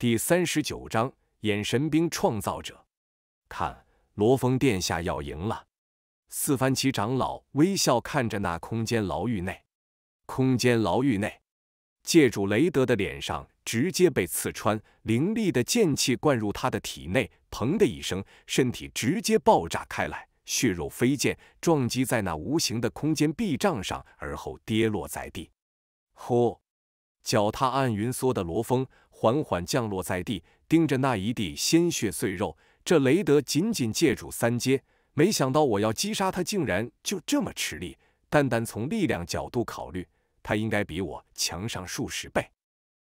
第三十九章，眼神兵创造者。看，罗峰殿下要赢了。四番旗长老微笑看着那空间牢狱内，空间牢狱内，借助雷德的脸上直接被刺穿，凌厉的剑气灌入他的体内，砰的一声，身体直接爆炸开来，血肉飞溅，撞击在那无形的空间壁障上，而后跌落在地。呼，脚踏暗云梭的罗峰。缓缓降落在地，盯着那一地鲜血碎肉，这雷德仅仅借主三阶，没想到我要击杀他竟然就这么吃力。单单从力量角度考虑，他应该比我强上数十倍。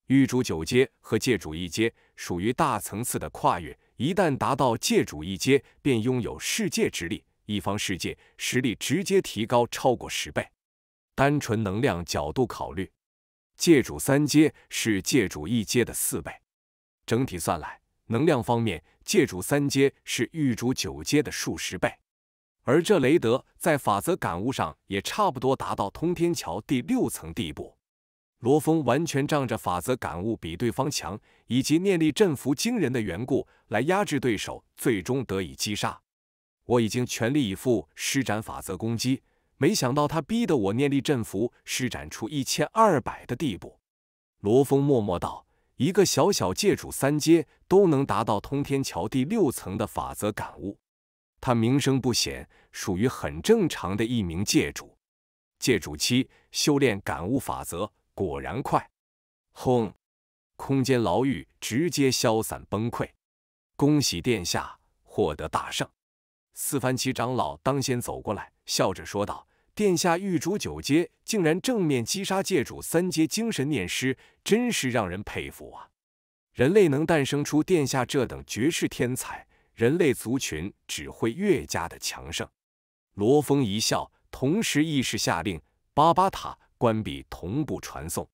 玉主九阶和借主一阶属于大层次的跨越，一旦达到借主一阶，便拥有世界之力，一方世界实力直接提高超过十倍。单纯能量角度考虑。界主三阶是界主一阶的四倍，整体算来，能量方面，界主三阶是玉主九阶的数十倍。而这雷德在法则感悟上也差不多达到通天桥第六层地步。罗峰完全仗着法则感悟比对方强，以及念力振幅惊人的缘故来压制对手，最终得以击杀。我已经全力以赴施展法则攻击。没想到他逼得我念力振幅施展出一千二百的地步。罗峰默默道：“一个小小界主三阶都能达到通天桥第六层的法则感悟，他名声不显，属于很正常的一名界主。界主七修炼感悟法则果然快。”轰！空间牢狱直接消散崩溃。恭喜殿下获得大胜！四番七长老当先走过来，笑着说道。殿下玉主九阶竟然正面击杀界主三阶精神念师，真是让人佩服啊！人类能诞生出殿下这等绝世天才，人类族群只会越加的强盛。罗峰一笑，同时意识下令：巴巴塔，关闭同步传送。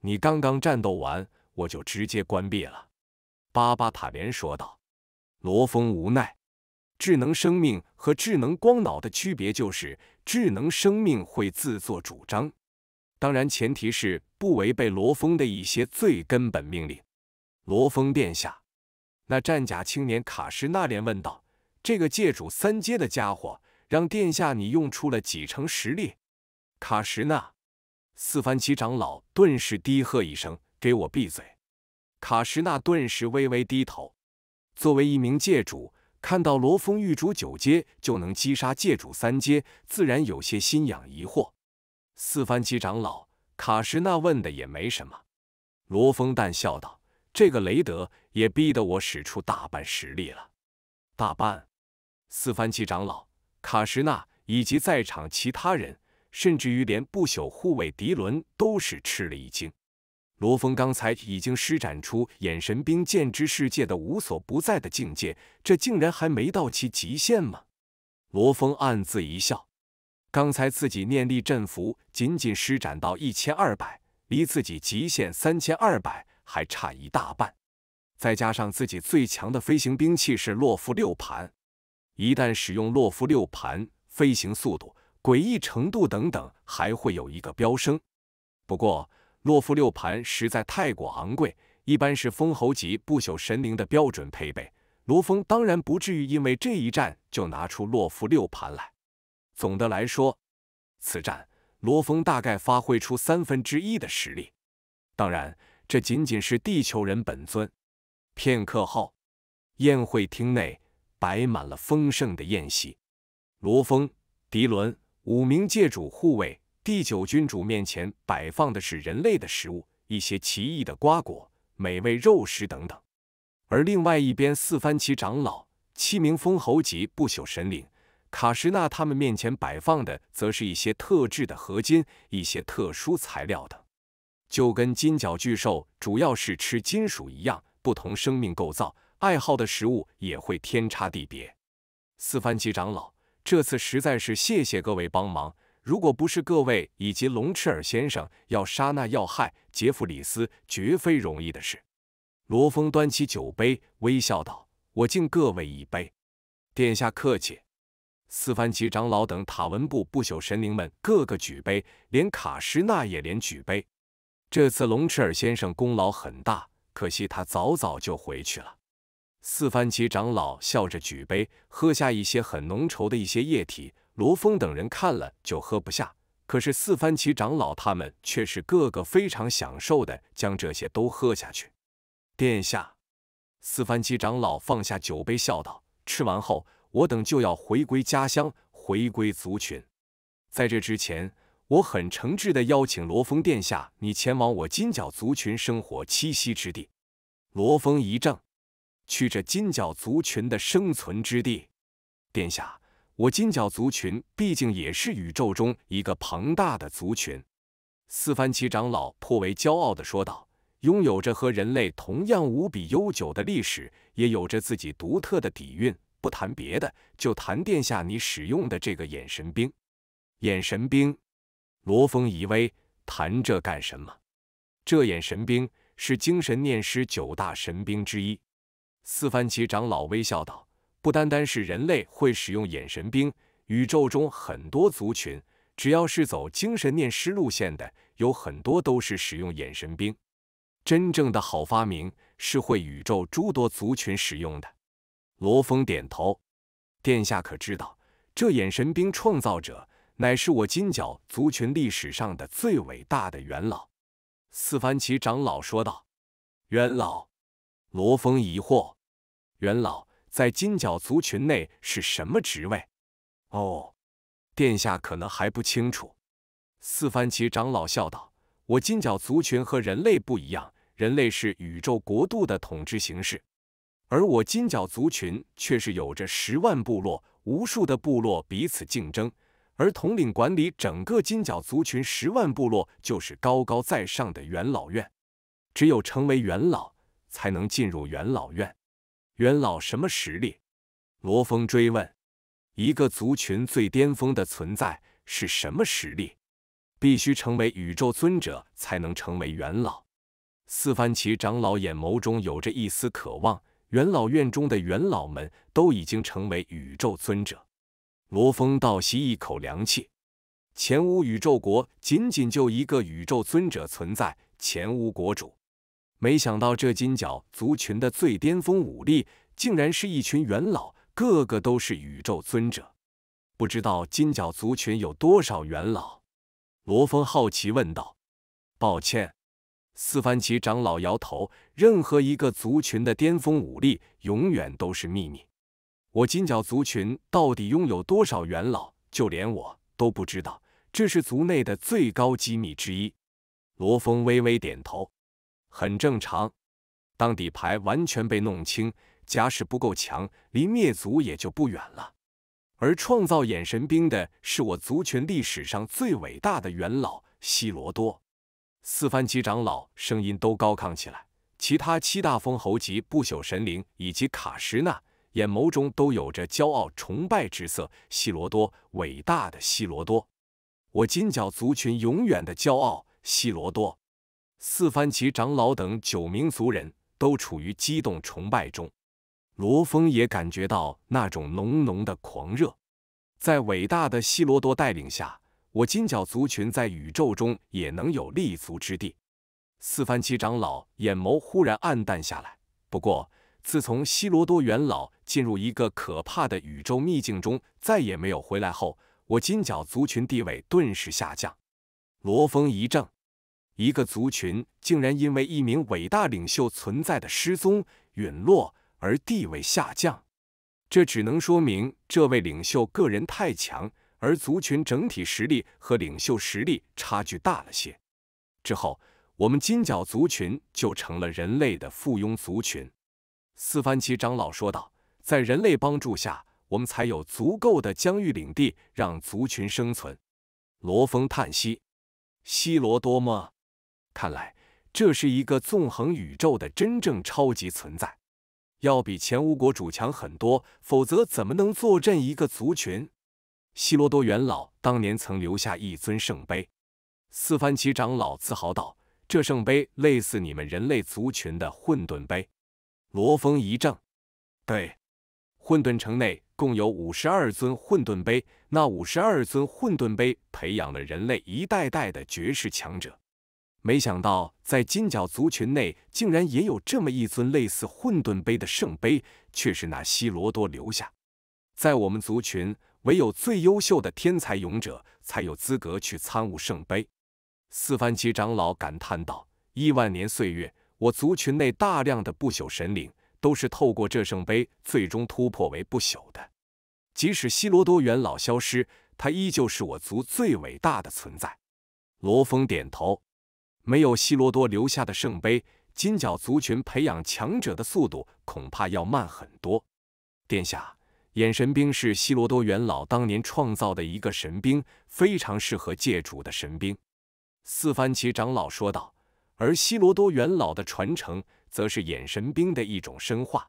你刚刚战斗完，我就直接关闭了。巴巴塔连说道。罗峰无奈。智能生命和智能光脑的区别就是，智能生命会自作主张，当然前提是不违背罗峰的一些最根本命令。罗峰殿下，那战甲青年卡什纳连问道：“这个界主三阶的家伙，让殿下你用出了几成实力？”卡什纳，四番旗长老顿时低喝一声：“给我闭嘴！”卡什纳顿时微微低头。作为一名界主。看到罗峰玉主九阶就能击杀界主三阶，自然有些心痒疑惑。四番级长老卡什纳问的也没什么。罗峰淡笑道：“这个雷德也逼得我使出大半实力了。”大半，四番级长老卡什纳以及在场其他人，甚至于连不朽护卫迪伦都是吃了一惊。罗峰刚才已经施展出眼神兵剑之世界的无所不在的境界，这竟然还没到其极限吗？罗峰暗自一笑，刚才自己念力振幅仅仅施展到一千二百，离自己极限三千二百还差一大半。再加上自己最强的飞行兵器是洛夫六盘，一旦使用洛夫六盘，飞行速度、诡异程度等等还会有一个飙升。不过。洛夫六盘实在太过昂贵，一般是封侯级不朽神灵的标准配备。罗峰当然不至于因为这一战就拿出洛夫六盘来。总的来说，此战罗峰大概发挥出三分之一的实力，当然，这仅仅是地球人本尊。片刻后，宴会厅内摆满了丰盛的宴席，罗峰、迪伦五名界主护卫。第九君主面前摆放的是人类的食物，一些奇异的瓜果、美味肉食等等；而另外一边，四番旗长老七名封侯级不朽神灵卡什纳他们面前摆放的，则是一些特制的合金、一些特殊材料等。就跟金角巨兽主要是吃金属一样，不同生命构造爱好的食物也会天差地别。四番旗长老，这次实在是谢谢各位帮忙。如果不是各位以及龙赤尔先生要杀那要害杰弗里斯，绝非容易的事。罗峰端起酒杯，微笑道：“我敬各位一杯。”殿下客气。斯凡奇长老等塔文部不朽神灵们个个举杯，连卡什纳也连举杯。这次龙赤尔先生功劳很大，可惜他早早就回去了。斯凡奇长老笑着举杯，喝下一些很浓稠的一些液体。罗峰等人看了就喝不下，可是四番棋长老他们却是个个非常享受的，将这些都喝下去。殿下，四番棋长老放下酒杯，笑道：“吃完后，我等就要回归家乡，回归族群。在这之前，我很诚挚的邀请罗峰殿下，你前往我金角族群生活栖息之地。”罗峰一怔：“去这金角族群的生存之地？”殿下。我金角族群毕竟也是宇宙中一个庞大的族群，四凡奇长老颇为骄傲地说道：“拥有着和人类同样无比悠久的历史，也有着自己独特的底蕴。不谈别的，就谈殿下你使用的这个眼神兵。眼神兵，罗峰疑微，谈这干什么？这眼神兵是精神念师九大神兵之一。”四凡奇长老微笑道。不单单是人类会使用眼神兵，宇宙中很多族群，只要是走精神念师路线的，有很多都是使用眼神兵。真正的好发明是会宇宙诸多族群使用的。罗峰点头。殿下可知道，这眼神兵创造者乃是我金角族群历史上的最伟大的元老？四番奇长老说道。元老？罗峰疑惑。元老？在金角族群内是什么职位？哦，殿下可能还不清楚。四番旗长老笑道：“我金角族群和人类不一样，人类是宇宙国度的统治形式，而我金角族群却是有着十万部落，无数的部落彼此竞争，而统领管理整个金角族群十万部落就是高高在上的元老院。只有成为元老，才能进入元老院。”元老什么实力？罗峰追问。一个族群最巅峰的存在是什么实力？必须成为宇宙尊者才能成为元老。四番奇长老眼眸中有着一丝渴望。元老院中的元老们都已经成为宇宙尊者。罗峰倒吸一口凉气。前无宇宙国仅仅就一个宇宙尊者存在，前无国主。没想到，这金角族群的最巅峰武力，竟然是一群元老，个个都是宇宙尊者。不知道金角族群有多少元老？罗峰好奇问道。抱歉，四番旗长老摇头。任何一个族群的巅峰武力，永远都是秘密。我金角族群到底拥有多少元老，就连我都不知道，这是族内的最高机密之一。罗峰微微点头。很正常。当底牌完全被弄清，假使不够强，离灭族也就不远了。而创造眼神兵的是我族群历史上最伟大的元老希罗多。四番级长老声音都高亢起来，其他七大封侯级不朽神灵以及卡什纳眼眸中都有着骄傲崇拜之色。希罗多，伟大的希罗多，我金角族群永远的骄傲，希罗多。四番旗长老等九名族人都处于激动崇拜中，罗峰也感觉到那种浓浓的狂热。在伟大的希罗多带领下，我金角族群在宇宙中也能有立足之地。四番旗长老眼眸忽然暗淡下来。不过，自从希罗多元老进入一个可怕的宇宙秘境中再也没有回来后，我金角族群地位顿时下降。罗峰一怔。一个族群竟然因为一名伟大领袖存在的失踪、陨落而地位下降，这只能说明这位领袖个人太强，而族群整体实力和领袖实力差距大了些。之后，我们金角族群就成了人类的附庸族群。四番奇长老说道：“在人类帮助下，我们才有足够的疆域领地，让族群生存。”罗峰叹息：“西罗多吗？”看来这是一个纵横宇宙的真正超级存在，要比前五国主强很多，否则怎么能坐镇一个族群？希罗多元老当年曾留下一尊圣杯，斯凡奇长老自豪道：“这圣杯类似你们人类族群的混沌杯。”罗峰一怔：“对，混沌城内共有五十二尊混沌杯，那五十二尊混沌杯培养了人类一代代的绝世强者。”没想到，在金角族群内，竟然也有这么一尊类似混沌杯的圣杯，却是那希罗多留下。在我们族群，唯有最优秀的天才勇者才有资格去参悟圣杯。四番吉长老感叹道：“亿万年岁月，我族群内大量的不朽神灵，都是透过这圣杯，最终突破为不朽的。即使希罗多元老消失，他依旧是我族最伟大的存在。”罗峰点头。没有希罗多留下的圣杯，金角族群培养强者的速度恐怕要慢很多。殿下，眼神兵是希罗多元老当年创造的一个神兵，非常适合界主的神兵。四番奇长老说道。而希罗多元老的传承，则是眼神兵的一种深化。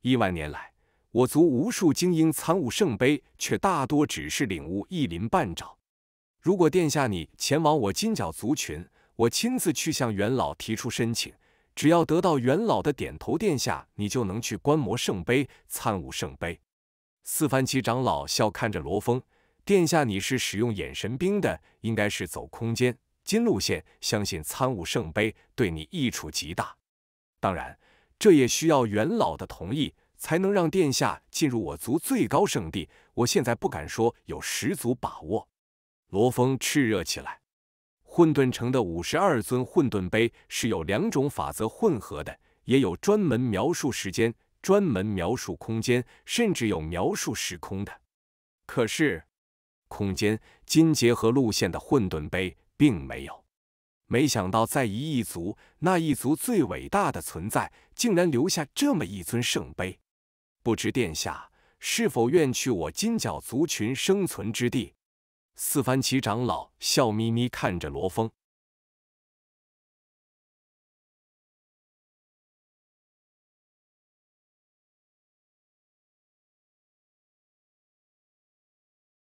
亿万年来，我族无数精英参悟圣杯，却大多只是领悟一鳞半爪。如果殿下你前往我金角族群，我亲自去向元老提出申请，只要得到元老的点头，殿下你就能去观摩圣杯、参悟圣杯。四番七长老笑看着罗峰，殿下你是使用眼神兵的，应该是走空间金路线，相信参悟圣杯对你益处极大。当然，这也需要元老的同意，才能让殿下进入我族最高圣地。我现在不敢说有十足把握。罗峰炽热起来。混沌城的五十二尊混沌杯是有两种法则混合的，也有专门描述时间、专门描述空间，甚至有描述时空的。可是，空间金结合路线的混沌杯并没有。没想到，在一一族那一族最伟大的存在，竟然留下这么一尊圣杯。不知殿下是否愿去我金角族群生存之地？四番旗长老笑眯眯看着罗峰。